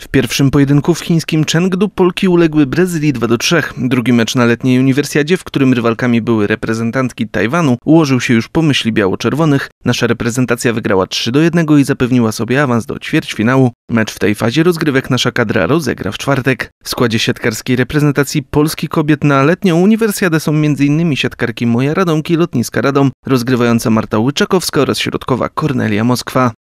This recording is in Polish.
W pierwszym pojedynku w chińskim Chengdu Polki uległy Brazylii 2 do 3. Drugi mecz na letniej uniwersjadzie, w którym rywalkami były reprezentantki Tajwanu, ułożył się już po myśli biało-czerwonych. Nasza reprezentacja wygrała 3 do 1 i zapewniła sobie awans do ćwierćfinału. Mecz w tej fazie rozgrywek nasza kadra rozegra w czwartek. W składzie siatkarskiej reprezentacji Polski kobiet na letnią uniwersjadę są m.in. siatkarki Moja Radomki Lotniska Radom, rozgrywająca Marta Łyczakowska oraz środkowa Kornelia Moskwa.